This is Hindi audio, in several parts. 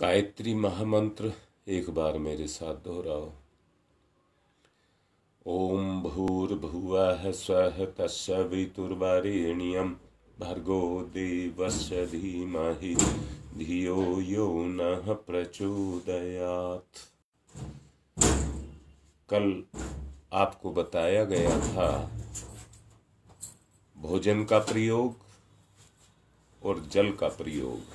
गायत्री महामंत्र एक बार मेरे साथ दोहराओ ओम भूर्भुव स्वः तस्सवितुर्वारेण्यं भर्गो देवस्य धीमहि धियो यो न प्रचोदयात् कल आपको बताया गया था भोजन का प्रयोग और जल का प्रयोग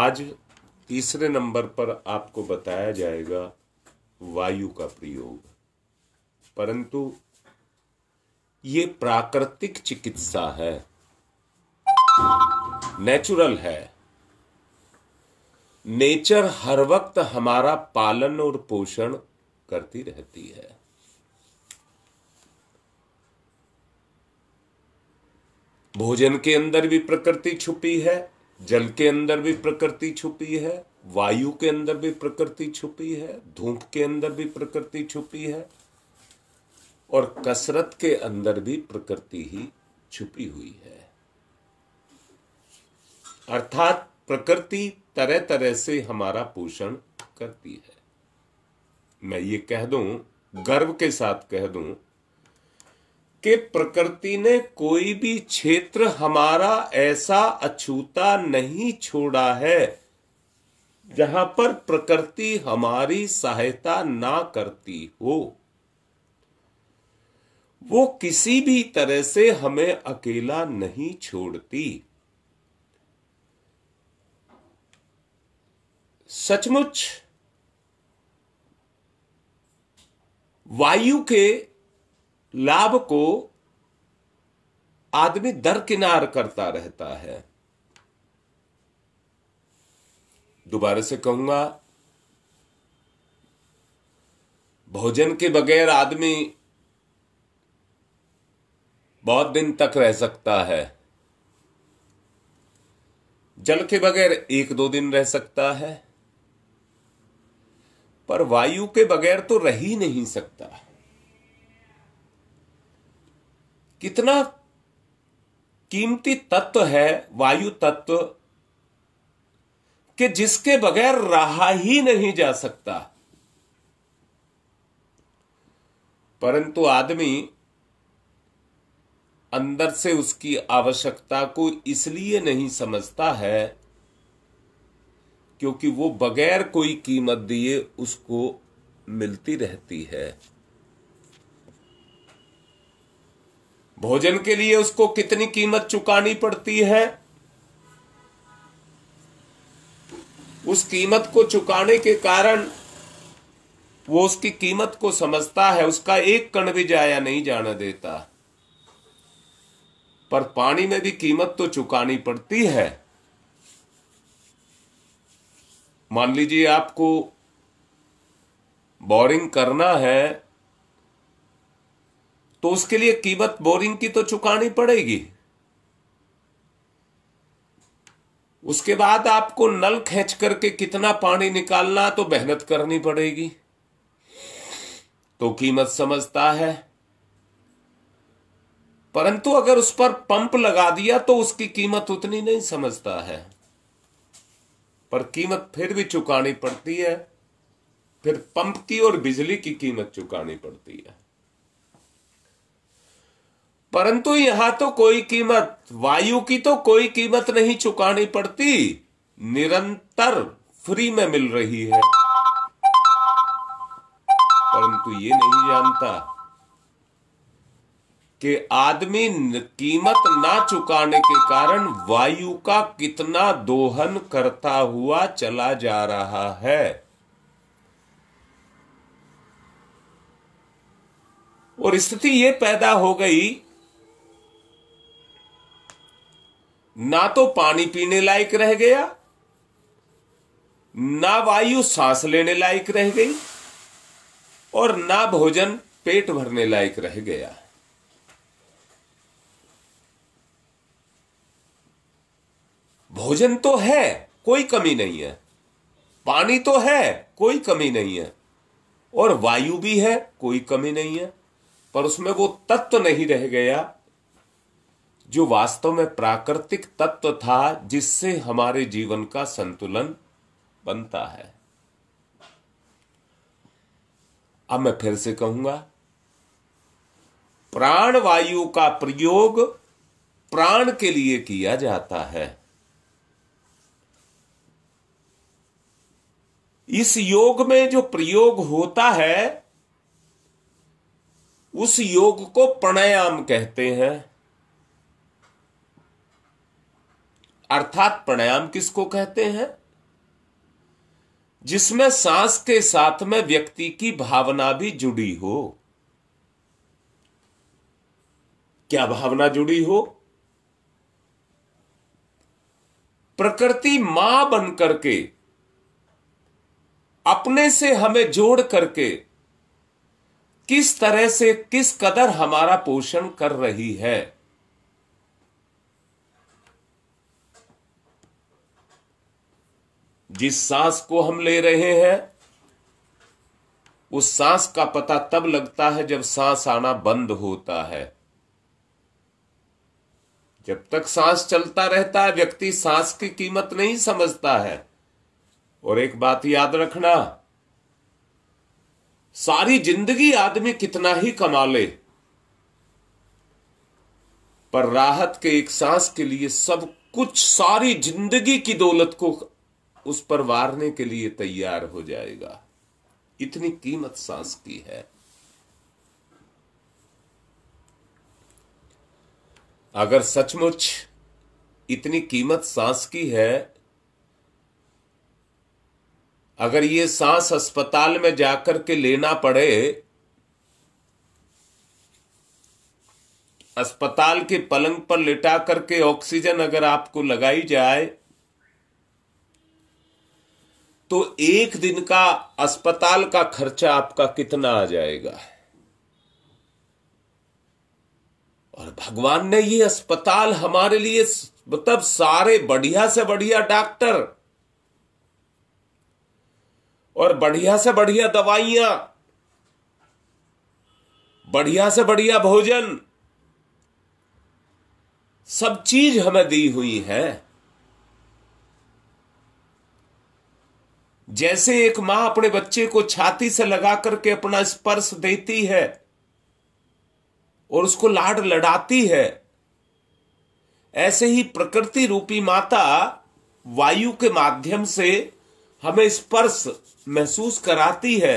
आज तीसरे नंबर पर आपको बताया जाएगा वायु का प्रयोग परंतु ये प्राकृतिक चिकित्सा है नेचुरल है नेचर हर वक्त हमारा पालन और पोषण करती रहती है भोजन के अंदर भी प्रकृति छुपी है जल के अंदर भी प्रकृति छुपी है वायु के अंदर भी प्रकृति छुपी है धूप के अंदर भी प्रकृति छुपी है और कसरत के अंदर भी प्रकृति ही छुपी हुई है अर्थात प्रकृति तरह तरह से हमारा पोषण करती है मैं ये कह दूं गर्व के साथ कह दूं कि प्रकृति ने कोई भी क्षेत्र हमारा ऐसा अछूता नहीं छोड़ा है जहां पर प्रकृति हमारी सहायता ना करती हो वो किसी भी तरह से हमें अकेला नहीं छोड़ती सचमुच वायु के लाभ को आदमी दरकिनार करता रहता है दोबारा से कहूंगा भोजन के बगैर आदमी बहुत दिन तक रह सकता है जल के बगैर एक दो दिन रह सकता है पर वायु के बगैर तो रह ही नहीं सकता है कितना कीमती तत्व है वायु तत्व कि जिसके बगैर रहा ही नहीं जा सकता परंतु आदमी अंदर से उसकी आवश्यकता को इसलिए नहीं समझता है क्योंकि वो बगैर कोई कीमत दिए उसको मिलती रहती है भोजन के लिए उसको कितनी कीमत चुकानी पड़ती है उस कीमत को चुकाने के कारण वो उसकी कीमत को समझता है उसका एक कण भी जाया नहीं जाना देता पर पानी में भी कीमत तो चुकानी पड़ती है मान लीजिए आपको बोरिंग करना है तो उसके लिए कीमत बोरिंग की तो चुकानी पड़ेगी उसके बाद आपको नल खींच करके कितना पानी निकालना तो मेहनत करनी पड़ेगी तो कीमत समझता है परंतु अगर उस पर पंप लगा दिया तो उसकी कीमत उतनी नहीं समझता है पर कीमत फिर भी चुकानी पड़ती है फिर पंप की और बिजली की कीमत चुकानी पड़ती है परंतु यहां तो कोई कीमत वायु की तो कोई कीमत नहीं चुकानी पड़ती निरंतर फ्री में मिल रही है परंतु ये नहीं जानता कि आदमी कीमत ना चुकाने के कारण वायु का कितना दोहन करता हुआ चला जा रहा है और स्थिति ये पैदा हो गई ना तो पानी पीने लायक रह गया ना वायु सांस लेने लायक रह गई और ना भोजन पेट भरने लायक रह गया भोजन तो है कोई कमी नहीं है पानी तो है कोई कमी नहीं है और वायु भी है कोई कमी नहीं है पर उसमें वो तत्व तो नहीं रह गया जो वास्तव में प्राकृतिक तत्व था जिससे हमारे जीवन का संतुलन बनता है अब मैं फिर से कहूंगा प्राण वायु का प्रयोग प्राण के लिए किया जाता है इस योग में जो प्रयोग होता है उस योग को प्राणायाम कहते हैं अर्थात प्राणायाम किसको कहते हैं जिसमें सांस के साथ में व्यक्ति की भावना भी जुड़ी हो क्या भावना जुड़ी हो प्रकृति मां बन करके अपने से हमें जोड़ करके किस तरह से किस कदर हमारा पोषण कर रही है जिस सांस को हम ले रहे हैं उस सांस का पता तब लगता है जब सांस आना बंद होता है जब तक सांस चलता रहता है व्यक्ति सांस की कीमत नहीं समझता है और एक बात याद रखना सारी जिंदगी आदमी कितना ही कमा ले पर राहत के एक सांस के लिए सब कुछ सारी जिंदगी की दौलत को उस पर वारने के लिए तैयार हो जाएगा इतनी कीमत सांस की है अगर सचमुच इतनी कीमत सांस की है अगर ये सांस अस्पताल में जाकर के लेना पड़े अस्पताल के पलंग पर लिटा करके ऑक्सीजन अगर आपको लगाई जाए तो एक दिन का अस्पताल का खर्चा आपका कितना आ जाएगा और भगवान ने ये अस्पताल हमारे लिए मतलब सारे बढ़िया से बढ़िया डॉक्टर और बढ़िया से बढ़िया दवाइयां बढ़िया से बढ़िया भोजन सब चीज हमें दी हुई है जैसे एक मां अपने बच्चे को छाती से लगा करके अपना स्पर्श देती है और उसको लाड लड़ाती है ऐसे ही प्रकृति रूपी माता वायु के माध्यम से हमें स्पर्श महसूस कराती है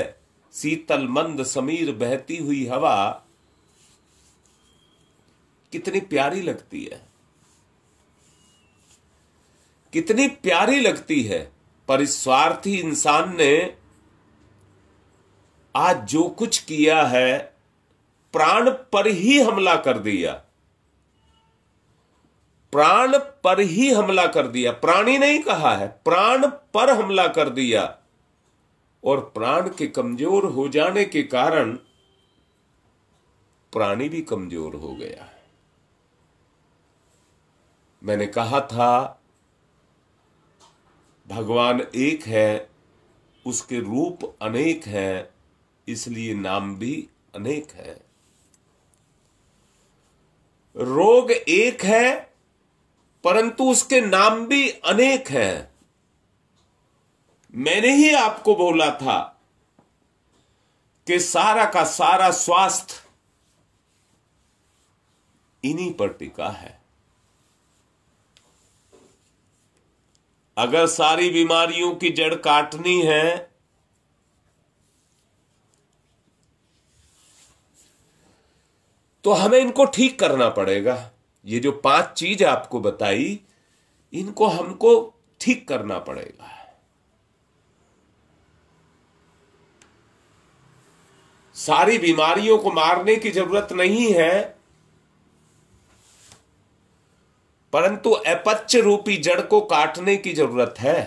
शीतल मंद समीर बहती हुई हवा कितनी प्यारी लगती है कितनी प्यारी लगती है पर इस स्वार्थी इंसान ने आज जो कुछ किया है प्राण पर ही हमला कर दिया प्राण पर ही हमला कर दिया प्राणी नहीं कहा है प्राण पर हमला कर दिया और प्राण के कमजोर हो जाने के कारण प्राणी भी कमजोर हो गया मैंने कहा था भगवान एक है उसके रूप अनेक हैं इसलिए नाम भी अनेक है रोग एक है परंतु उसके नाम भी अनेक हैं मैंने ही आपको बोला था कि सारा का सारा स्वास्थ्य इन्हीं पर टिका है अगर सारी बीमारियों की जड़ काटनी है तो हमें इनको ठीक करना पड़ेगा ये जो पांच चीज आपको बताई इनको हमको ठीक करना पड़ेगा सारी बीमारियों को मारने की जरूरत नहीं है परंतु अपच्य रूपी जड़ को काटने की जरूरत है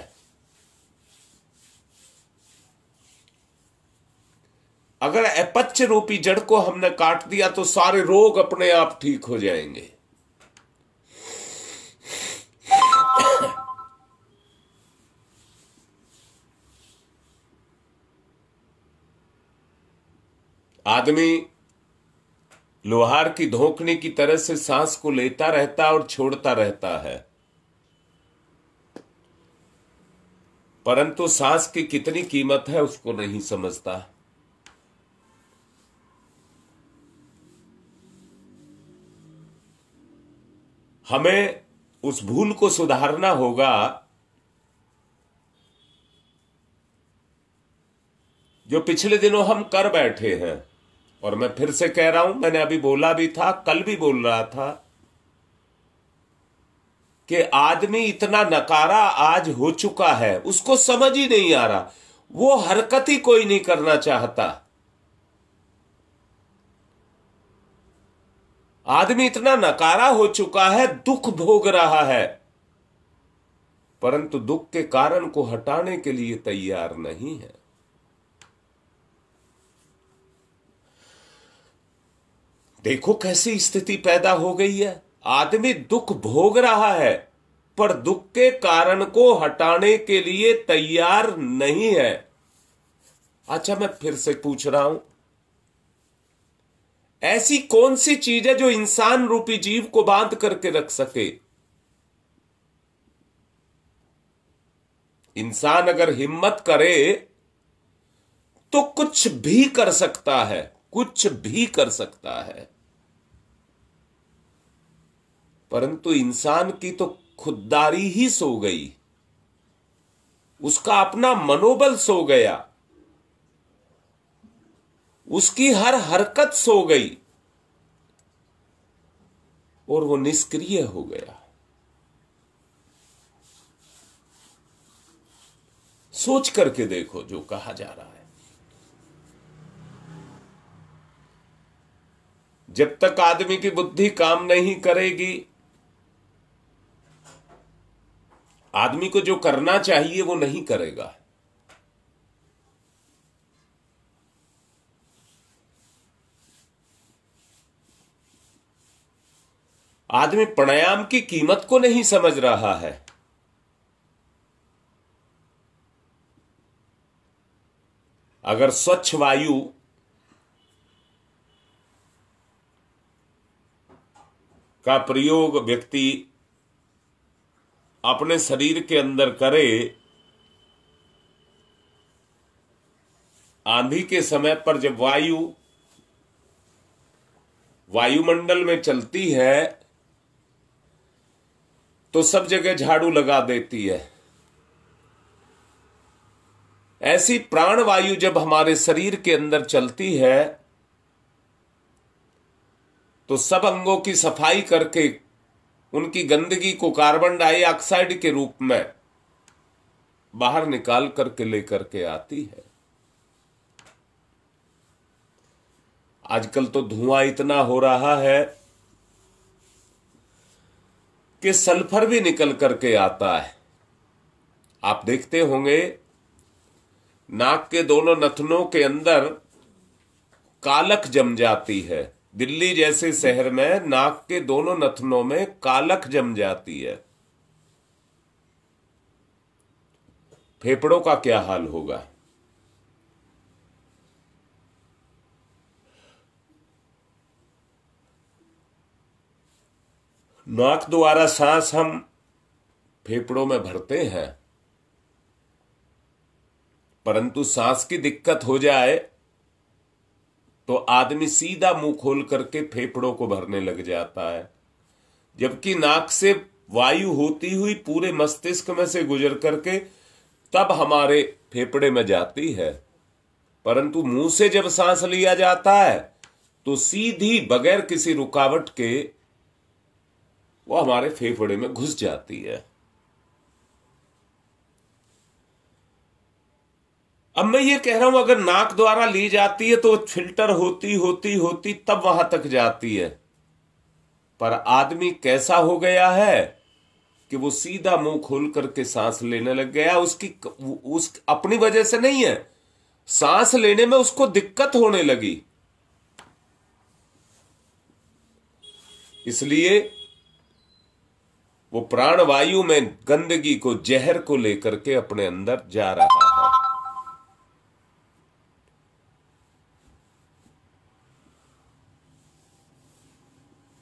अगर अपच्य रूपी जड़ को हमने काट दिया तो सारे रोग अपने आप ठीक हो जाएंगे आदमी लोहार की धोखने की तरह से सांस को लेता रहता और छोड़ता रहता है परंतु सांस की कितनी कीमत है उसको नहीं समझता हमें उस भूल को सुधारना होगा जो पिछले दिनों हम कर बैठे हैं और मैं फिर से कह रहा हूं मैंने अभी बोला भी था कल भी बोल रहा था कि आदमी इतना नकारा आज हो चुका है उसको समझ ही नहीं आ रहा वो हरकत ही कोई नहीं करना चाहता आदमी इतना नकारा हो चुका है दुख भोग रहा है परंतु दुख के कारण को हटाने के लिए तैयार नहीं है देखो कैसी स्थिति पैदा हो गई है आदमी दुख भोग रहा है पर दुख के कारण को हटाने के लिए तैयार नहीं है अच्छा मैं फिर से पूछ रहा हूं ऐसी कौन सी चीज है जो इंसान रूपी जीव को बांध करके रख सके इंसान अगर हिम्मत करे तो कुछ भी कर सकता है कुछ भी कर सकता है परंतु इंसान की तो खुददारी ही सो गई उसका अपना मनोबल सो गया उसकी हर हरकत सो गई और वो निष्क्रिय हो गया सोच करके देखो जो कहा जा रहा है जब तक आदमी की बुद्धि काम नहीं करेगी आदमी को जो करना चाहिए वो नहीं करेगा आदमी प्राणायाम की कीमत को नहीं समझ रहा है अगर स्वच्छ वायु का प्रयोग व्यक्ति अपने शरीर के अंदर करे आंधी के समय पर जब वायु वायुमंडल में चलती है तो सब जगह झाड़ू लगा देती है ऐसी प्राण वायु जब हमारे शरीर के अंदर चलती है तो सब अंगों की सफाई करके उनकी गंदगी को कार्बन डाइऑक्साइड के रूप में बाहर निकाल करके लेकर के आती है आजकल तो धुआं इतना हो रहा है कि सल्फर भी निकल करके आता है आप देखते होंगे नाक के दोनों नथनों के अंदर कालक जम जाती है दिल्ली जैसे शहर में नाक के दोनों नथनों में कालक जम जाती है फेफड़ों का क्या हाल होगा नाक द्वारा सांस हम फेफड़ों में भरते हैं परंतु सांस की दिक्कत हो जाए तो आदमी सीधा मुंह खोल करके फेफड़ों को भरने लग जाता है जबकि नाक से वायु होती हुई पूरे मस्तिष्क में से गुजर करके तब हमारे फेफड़े में जाती है परंतु मुंह से जब सांस लिया जाता है तो सीधी बगैर किसी रुकावट के वो हमारे फेफड़े में घुस जाती है अब मैं ये कह रहा हूं अगर नाक द्वारा ली जाती है तो फिल्टर होती होती होती तब वहां तक जाती है पर आदमी कैसा हो गया है कि वो सीधा मुंह खोल करके सांस लेने लग गया उसकी उस अपनी वजह से नहीं है सांस लेने में उसको दिक्कत होने लगी इसलिए वो प्राणवायु में गंदगी को जहर को लेकर के अपने अंदर जा रहा है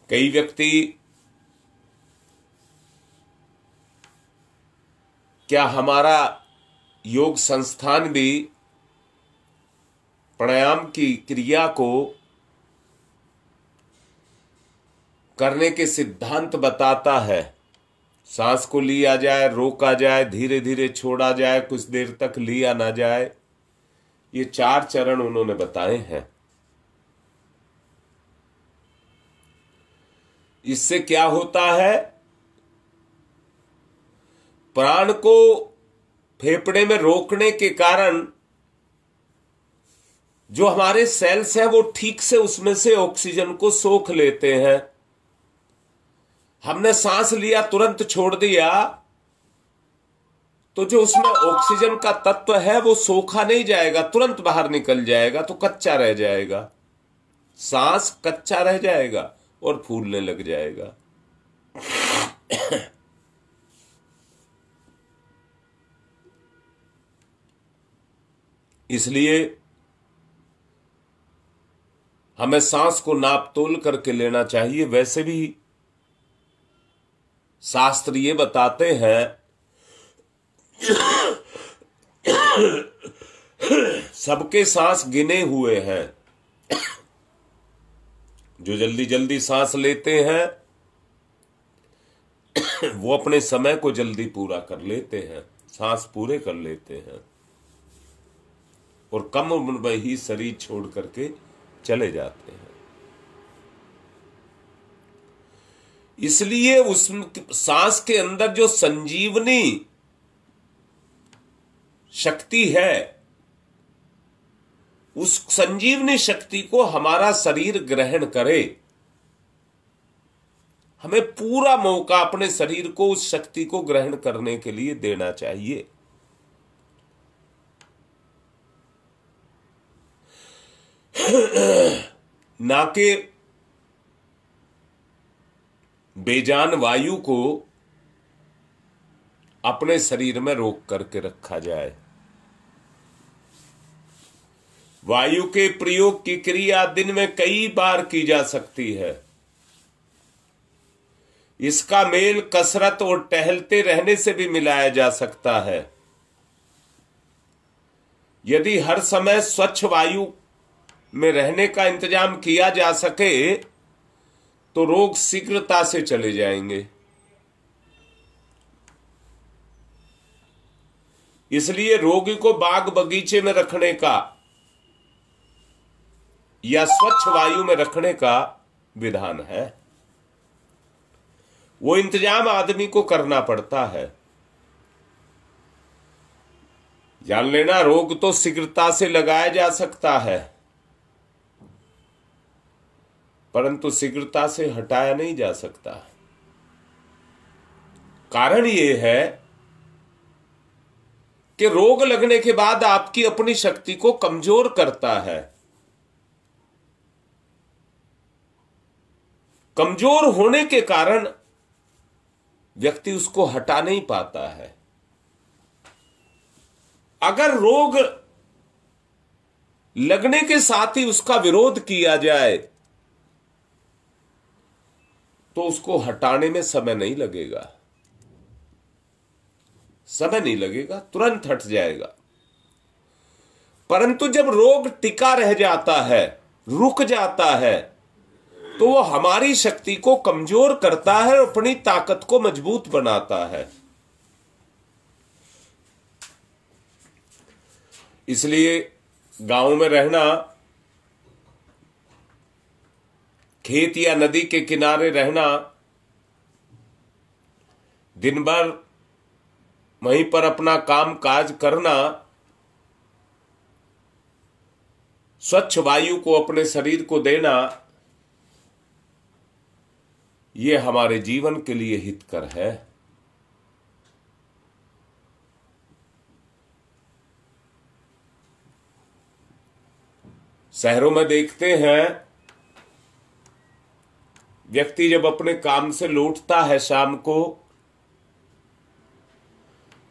कई व्यक्ति क्या हमारा योग संस्थान भी प्राणायाम की क्रिया को करने के सिद्धांत बताता है सांस को लिया जाए रोका जाए धीरे धीरे छोड़ा जाए कुछ देर तक लिया ना जाए ये चार चरण उन्होंने बताए हैं इससे क्या होता है प्राण को फेफड़े में रोकने के कारण जो हमारे सेल्स हैं वो ठीक से उसमें से ऑक्सीजन को सोख लेते हैं हमने सांस लिया तुरंत छोड़ दिया तो जो उसमें ऑक्सीजन का तत्व है वो सोखा नहीं जाएगा तुरंत बाहर निकल जाएगा तो कच्चा रह जाएगा सांस कच्चा रह जाएगा और फूलने लग जाएगा इसलिए हमें सांस को नाप तोल करके लेना चाहिए वैसे भी शास्त्र ये बताते हैं सबके सांस गिने हुए हैं जो जल्दी जल्दी सांस लेते हैं वो अपने समय को जल्दी पूरा कर लेते हैं सांस पूरे कर लेते हैं और कम उम्र में ही शरीर छोड़ करके चले जाते हैं इसलिए उस सांस के अंदर जो संजीवनी शक्ति है उस संजीवनी शक्ति को हमारा शरीर ग्रहण करे हमें पूरा मौका अपने शरीर को उस शक्ति को ग्रहण करने के लिए देना चाहिए ना के बेजान वायु को अपने शरीर में रोक करके रखा जाए वायु के प्रयोग की क्रिया दिन में कई बार की जा सकती है इसका मेल कसरत और टहलते रहने से भी मिलाया जा सकता है यदि हर समय स्वच्छ वायु में रहने का इंतजाम किया जा सके तो रोग शीघ्रता से चले जाएंगे इसलिए रोगी को बाग बगीचे में रखने का या स्वच्छ वायु में रखने का विधान है वो इंतजाम आदमी को करना पड़ता है जान लेना रोग तो शीघ्रता से लगाया जा सकता है परंतु शीघ्रता से हटाया नहीं जा सकता कारण यह है कि रोग लगने के बाद आपकी अपनी शक्ति को कमजोर करता है कमजोर होने के कारण व्यक्ति उसको हटा नहीं पाता है अगर रोग लगने के साथ ही उसका विरोध किया जाए तो उसको हटाने में समय नहीं लगेगा समय नहीं लगेगा तुरंत हट जाएगा परंतु जब रोग टिका रह जाता है रुक जाता है तो वो हमारी शक्ति को कमजोर करता है और अपनी ताकत को मजबूत बनाता है इसलिए गांव में रहना खेत या नदी के किनारे रहना दिन भर वहीं पर अपना काम काज करना स्वच्छ वायु को अपने शरीर को देना ये हमारे जीवन के लिए हितकर है शहरों में देखते हैं व्यक्ति जब अपने काम से लौटता है शाम को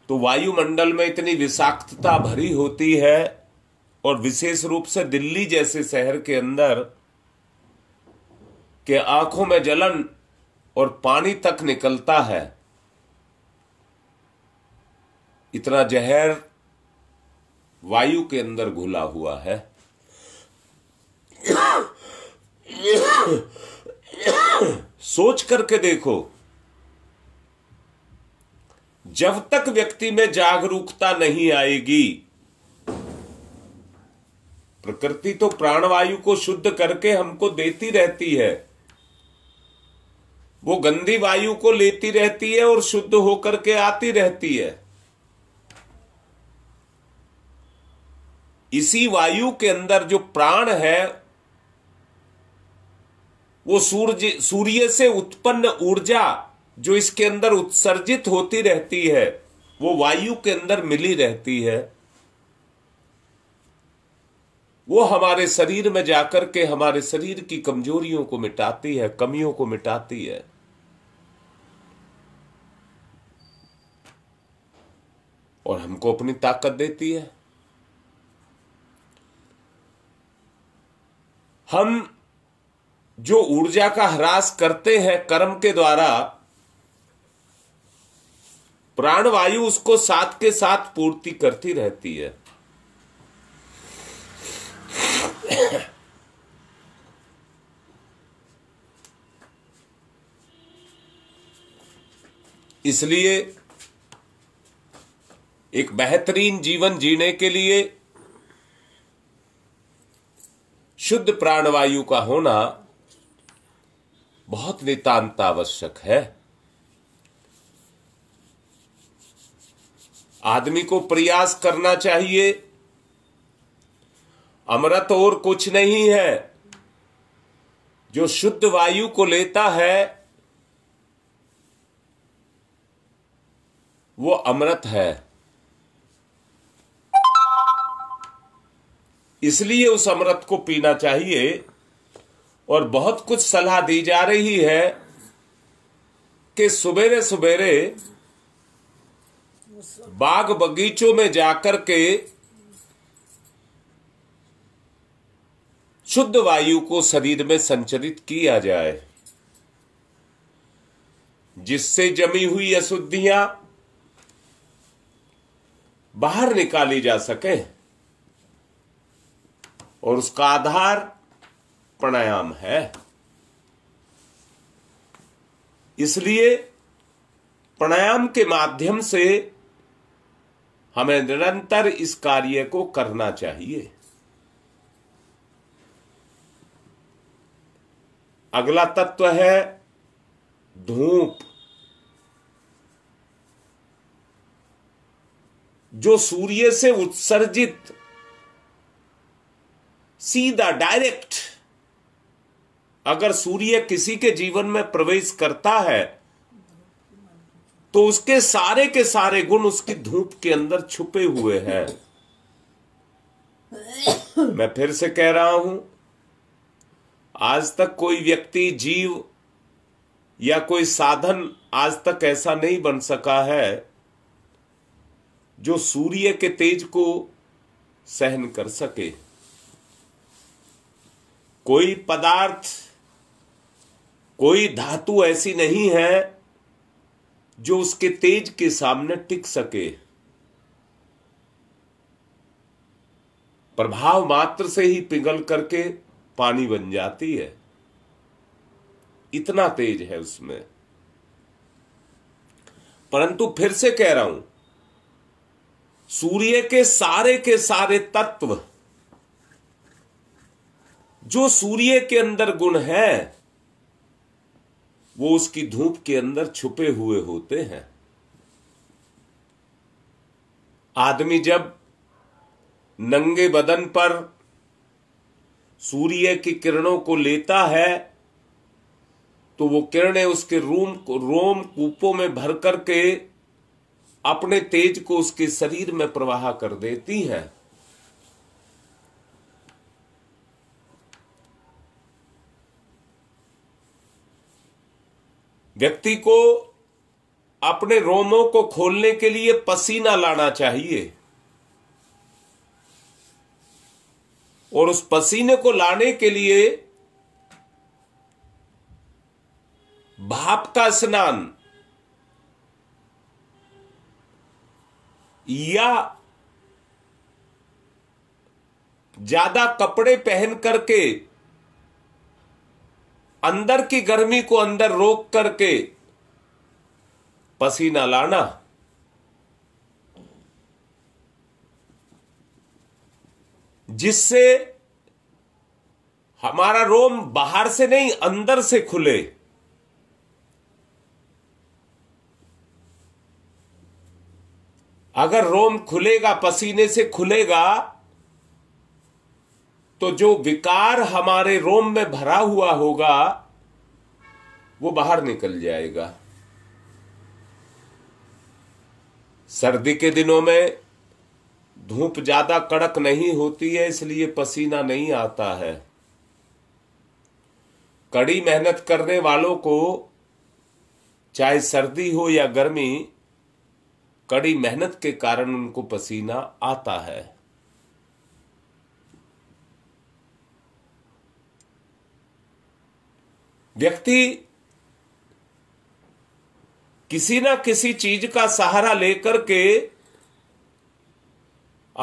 तो वायुमंडल में इतनी विषाक्तता भरी होती है और विशेष रूप से दिल्ली जैसे शहर के अंदर के आंखों में जलन और पानी तक निकलता है इतना जहर वायु के अंदर घुला हुआ है सोच करके देखो जब तक व्यक्ति में जागरूकता नहीं आएगी प्रकृति तो प्राणवायु को शुद्ध करके हमको देती रहती है वो गंदी वायु को लेती रहती है और शुद्ध होकर के आती रहती है इसी वायु के अंदर जो प्राण है वो सूर्य सूर्य से उत्पन्न ऊर्जा जो इसके अंदर उत्सर्जित होती रहती है वो वायु के अंदर मिली रहती है वो हमारे शरीर में जाकर के हमारे शरीर की कमजोरियों को मिटाती है कमियों को मिटाती है और हमको अपनी ताकत देती है हम जो ऊर्जा का ह्रास करते हैं कर्म के द्वारा प्राणवायु उसको साथ के साथ पूर्ति करती रहती है इसलिए एक बेहतरीन जीवन जीने के लिए शुद्ध प्राणवायु का होना बहुत नितांत आवश्यक है आदमी को प्रयास करना चाहिए अमृत और कुछ नहीं है जो शुद्ध वायु को लेता है वो अमृत है इसलिए उस अमृत को पीना चाहिए और बहुत कुछ सलाह दी जा रही है कि सबेरे सबेरे बाग बगीचों में जाकर के शुद्ध वायु को शरीर में संचरित किया जाए जिससे जमी हुई अशुद्धियां बाहर निकाली जा सके और उसका आधार प्राणायाम है इसलिए प्राणायाम के माध्यम से हमें निरंतर इस कार्य को करना चाहिए अगला तत्व है धूप जो सूर्य से उत्सर्जित सीधा डायरेक्ट अगर सूर्य किसी के जीवन में प्रवेश करता है तो उसके सारे के सारे गुण उसकी धूप के अंदर छुपे हुए हैं मैं फिर से कह रहा हूं आज तक कोई व्यक्ति जीव या कोई साधन आज तक ऐसा नहीं बन सका है जो सूर्य के तेज को सहन कर सके कोई पदार्थ कोई धातु ऐसी नहीं है जो उसके तेज के सामने टिक सके प्रभाव मात्र से ही पिघल करके पानी बन जाती है इतना तेज है उसमें परंतु फिर से कह रहा हूं सूर्य के सारे के सारे तत्व जो सूर्य के अंदर गुण है वो उसकी धूप के अंदर छुपे हुए होते हैं आदमी जब नंगे बदन पर सूर्य की किरणों को लेता है तो वो किरणें उसके रूम रोम कूपों में भर करके अपने तेज को उसके शरीर में प्रवाह कर देती हैं व्यक्ति को अपने रोमों को खोलने के लिए पसीना लाना चाहिए और उस पसीने को लाने के लिए भाप का स्नान या ज्यादा कपड़े पहन करके अंदर की गर्मी को अंदर रोक करके पसीना लाना जिससे हमारा रोम बाहर से नहीं अंदर से खुले अगर रोम खुलेगा पसीने से खुलेगा तो जो विकार हमारे रोम में भरा हुआ होगा वो बाहर निकल जाएगा सर्दी के दिनों में धूप ज्यादा कड़क नहीं होती है इसलिए पसीना नहीं आता है कड़ी मेहनत करने वालों को चाहे सर्दी हो या गर्मी कड़ी मेहनत के कारण उनको पसीना आता है व्यक्ति किसी ना किसी चीज का सहारा लेकर के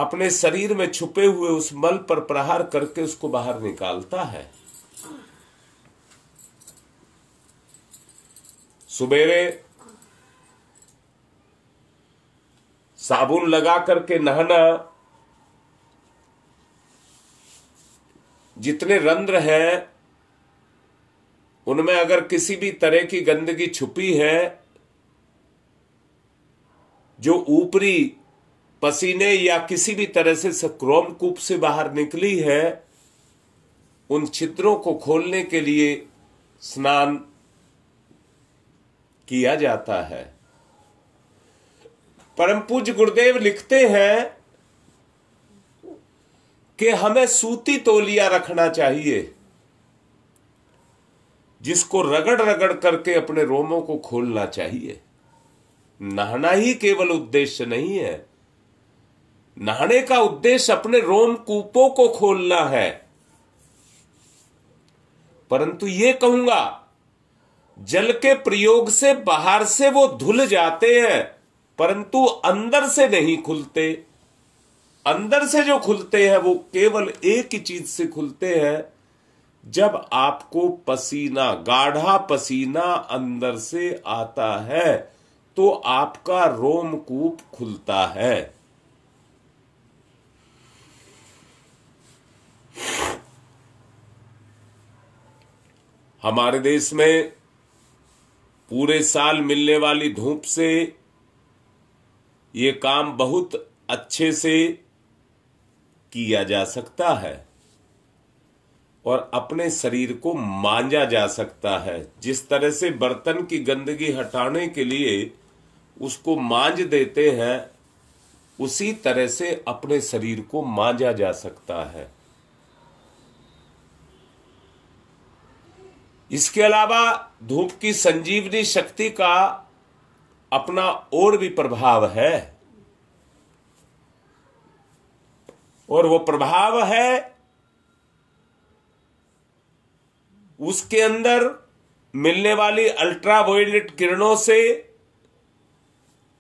अपने शरीर में छुपे हुए उस मल पर प्रहार करके उसको बाहर निकालता है सुबेरे साबुन लगा करके नहाना जितने रंध्र हैं उनमें अगर किसी भी तरह की गंदगी छुपी है जो ऊपरी पसीने या किसी भी तरह से सक्रोम कूप से बाहर निकली है उन छिद्रों को खोलने के लिए स्नान किया जाता है परम पूज्य गुरुदेव लिखते हैं कि हमें सूती तोलिया रखना चाहिए जिसको रगड़ रगड़ करके अपने रोमों को खोलना चाहिए नहाना ही केवल उद्देश्य नहीं है नहाने का उद्देश्य अपने रोम कूपों को खोलना है परंतु यह कहूंगा जल के प्रयोग से बाहर से वो धुल जाते हैं परंतु अंदर से नहीं खुलते अंदर से जो खुलते हैं वो केवल एक ही चीज से खुलते हैं जब आपको पसीना गाढ़ा पसीना अंदर से आता है तो आपका रोमकूप खुलता है हमारे देश में पूरे साल मिलने वाली धूप से ये काम बहुत अच्छे से किया जा सकता है और अपने शरीर को मांजा जा सकता है जिस तरह से बर्तन की गंदगी हटाने के लिए उसको मांज देते हैं उसी तरह से अपने शरीर को मांजा जा सकता है इसके अलावा धूप की संजीवनी शक्ति का अपना और भी प्रभाव है और वो प्रभाव है उसके अंदर मिलने वाली अल्ट्रावायलेट किरणों से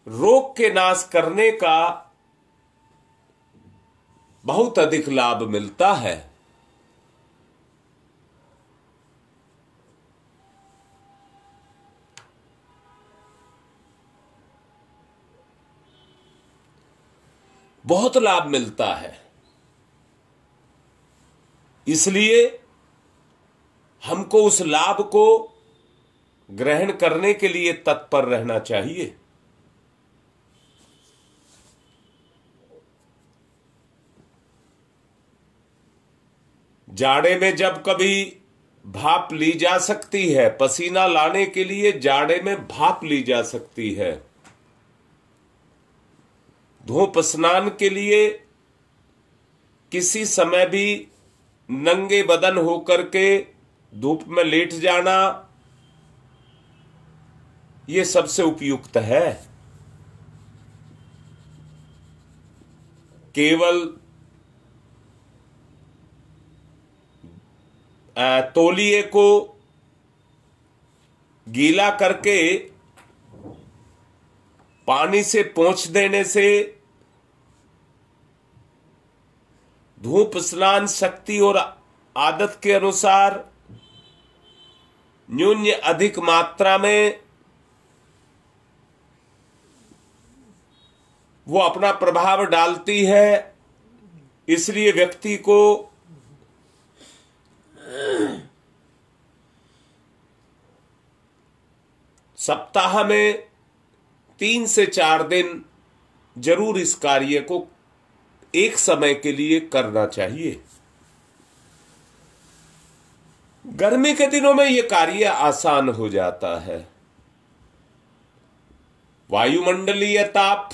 रोग के नाश करने का बहुत अधिक लाभ मिलता है बहुत लाभ मिलता है इसलिए हमको उस लाभ को ग्रहण करने के लिए तत्पर रहना चाहिए जाड़े में जब कभी भाप ली जा सकती है पसीना लाने के लिए जाड़े में भाप ली जा सकती है धूप स्नान के लिए किसी समय भी नंगे बदन होकर के धूप में लेट जाना ये सबसे उपयुक्त है केवल तोलिए को गीला करके पानी से पोंछ देने से धूप स्नान शक्ति और आदत के अनुसार न्यून अधिक मात्रा में वो अपना प्रभाव डालती है इसलिए व्यक्ति को सप्ताह में तीन से चार दिन जरूर इस कार्य को एक समय के लिए करना चाहिए गर्मी के दिनों में यह कार्य आसान हो जाता है वायुमंडलीय ताप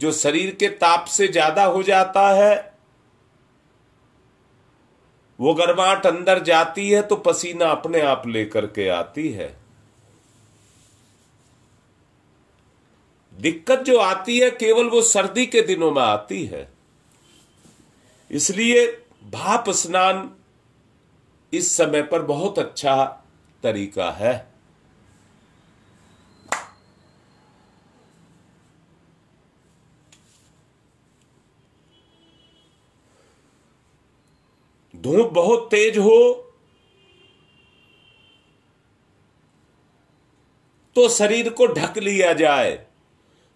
जो शरीर के ताप से ज्यादा हो जाता है वो गर्माहट अंदर जाती है तो पसीना अपने आप लेकर के आती है दिक्कत जो आती है केवल वो सर्दी के दिनों में आती है इसलिए भाप स्नान इस समय पर बहुत अच्छा तरीका है धूप बहुत तेज हो तो शरीर को ढक लिया जाए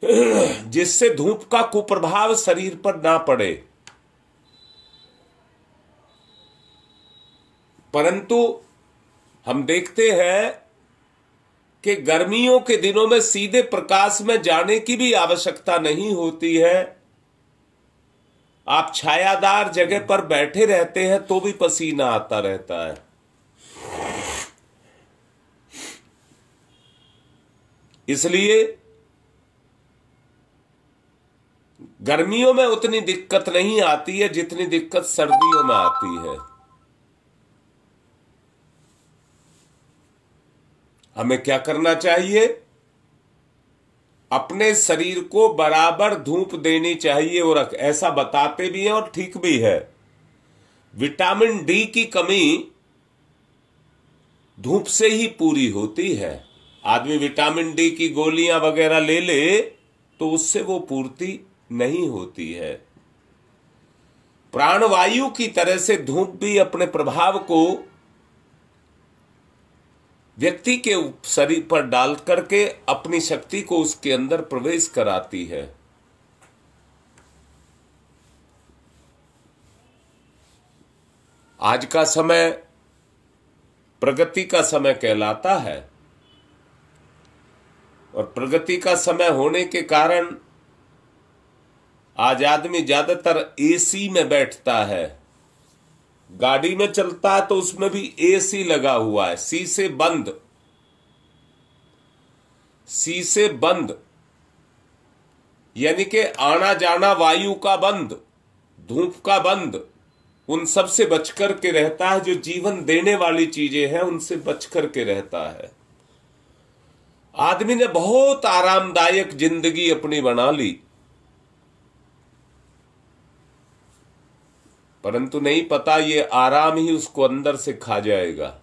जिससे धूप का कुप्रभाव शरीर पर ना पड़े परंतु हम देखते हैं कि गर्मियों के दिनों में सीधे प्रकाश में जाने की भी आवश्यकता नहीं होती है आप छायादार जगह पर बैठे रहते हैं तो भी पसीना आता रहता है इसलिए गर्मियों में उतनी दिक्कत नहीं आती है जितनी दिक्कत सर्दियों में आती है हमें क्या करना चाहिए अपने शरीर को बराबर धूप देनी चाहिए और ऐसा बताते भी हैं और ठीक भी है विटामिन डी की कमी धूप से ही पूरी होती है आदमी विटामिन डी की गोलियां वगैरह ले ले तो उससे वो पूर्ति नहीं होती है प्राणवायु की तरह से धूप भी अपने प्रभाव को व्यक्ति के शरीर पर डाल करके अपनी शक्ति को उसके अंदर प्रवेश कराती है आज का समय प्रगति का समय कहलाता है और प्रगति का समय होने के कारण आज आदमी ज्यादातर एसी में बैठता है गाड़ी में चलता है तो उसमें भी एसी लगा हुआ है शीशे बंद शीशे बंद यानी कि आना जाना वायु का बंद धूप का बंद उन सब से बचकर के रहता है जो जीवन देने वाली चीजें हैं उनसे बचकर के रहता है आदमी ने बहुत आरामदायक जिंदगी अपनी बना ली परंतु नहीं पता ये आराम ही उसको अंदर से खा जाएगा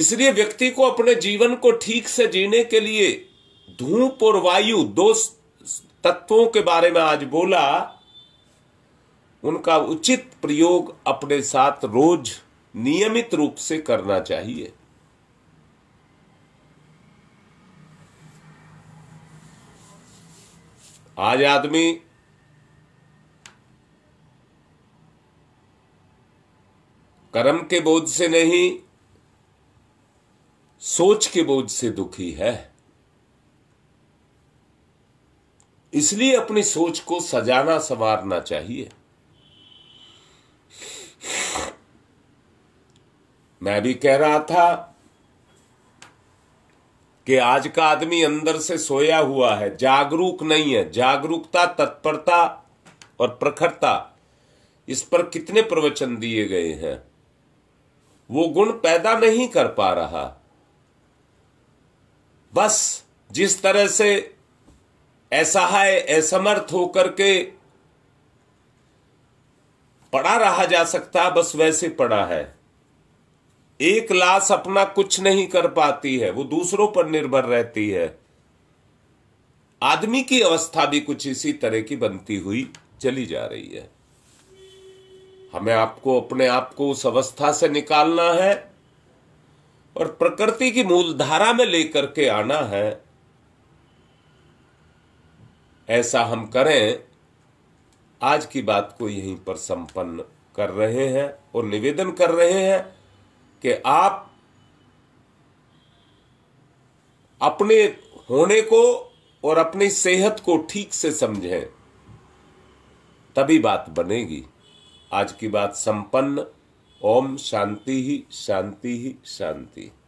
इसलिए व्यक्ति को अपने जीवन को ठीक से जीने के लिए धूप और वायु दो तत्वों के बारे में आज बोला उनका उचित प्रयोग अपने साथ रोज नियमित रूप से करना चाहिए आज आदमी कर्म के बोझ से नहीं सोच के बोझ से दुखी है इसलिए अपनी सोच को सजाना संवारना चाहिए मैं भी कह रहा था कि आज का आदमी अंदर से सोया हुआ है जागरूक नहीं है जागरूकता तत्परता और प्रखरता इस पर कितने प्रवचन दिए गए हैं वो गुण पैदा नहीं कर पा रहा बस जिस तरह से असहाय असमर्थ होकर के पड़ा रहा जा सकता बस वैसे पड़ा है एक लाश अपना कुछ नहीं कर पाती है वो दूसरों पर निर्भर रहती है आदमी की अवस्था भी कुछ इसी तरह की बनती हुई चली जा रही है हमें आपको अपने आप को उस अवस्था से निकालना है और प्रकृति की मूलधारा में लेकर के आना है ऐसा हम करें आज की बात को यहीं पर संपन्न कर रहे हैं और निवेदन कर रहे हैं कि आप अपने होने को और अपनी सेहत को ठीक से समझें तभी बात बनेगी आज की बात संपन्न ओम शांति ही शांति ही शांति